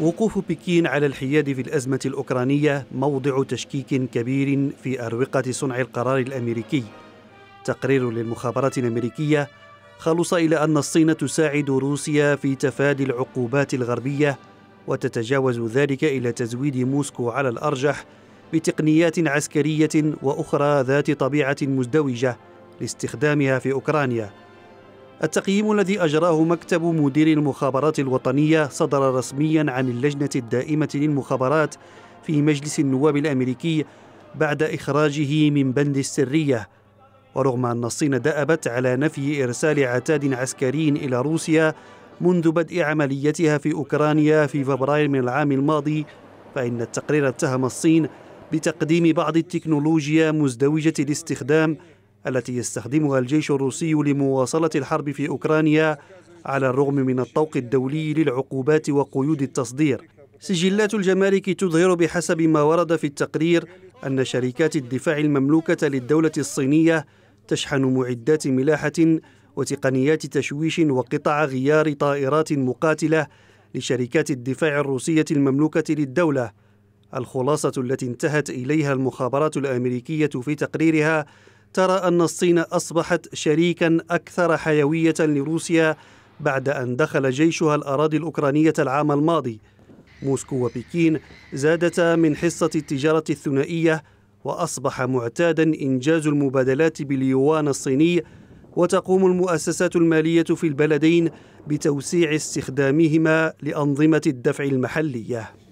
وقوف بكين على الحياد في الأزمة الأوكرانية موضع تشكيك كبير في أروقة صنع القرار الأمريكي تقرير للمخابرات الأمريكية خلص إلى أن الصين تساعد روسيا في تفادي العقوبات الغربية وتتجاوز ذلك إلى تزويد موسكو على الأرجح بتقنيات عسكرية وأخرى ذات طبيعة مزدوجة لاستخدامها في أوكرانيا التقييم الذي أجراه مكتب مدير المخابرات الوطنية صدر رسميا عن اللجنة الدائمة للمخابرات في مجلس النواب الأمريكي بعد إخراجه من بند السرية ورغم أن الصين دأبت على نفي إرسال عتاد عسكري إلى روسيا منذ بدء عمليتها في أوكرانيا في فبراير من العام الماضي فإن التقرير اتهم الصين بتقديم بعض التكنولوجيا مزدوجة الاستخدام التي يستخدمها الجيش الروسي لمواصلة الحرب في أوكرانيا على الرغم من الطوق الدولي للعقوبات وقيود التصدير سجلات الجمارك تظهر بحسب ما ورد في التقرير أن شركات الدفاع المملوكة للدولة الصينية تشحن معدات ملاحة وتقنيات تشويش وقطع غيار طائرات مقاتلة لشركات الدفاع الروسية المملوكة للدولة الخلاصة التي انتهت إليها المخابرات الأمريكية في تقريرها ترى أن الصين أصبحت شريكا أكثر حيوية لروسيا بعد أن دخل جيشها الأراضي الأوكرانية العام الماضي موسكو وبكين زادتا من حصة التجارة الثنائية وأصبح معتادا إنجاز المبادلات باليوان الصيني وتقوم المؤسسات المالية في البلدين بتوسيع استخدامهما لأنظمة الدفع المحلية